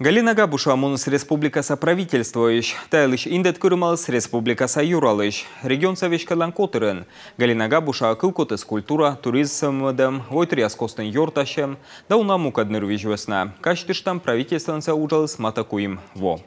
Галина Габуша Амунс Республикаса правительствующ, Тайлыш Индет Курмалс Республикаса Юралыш, регион Савишкалан Котырын, Галина Габуша Кылкотес культура, туризм дем, Войтриас Костын Йорташем, Даунаму Каднырвич Весна, Качтыштам правительствен Саужалыс Матакуим Во.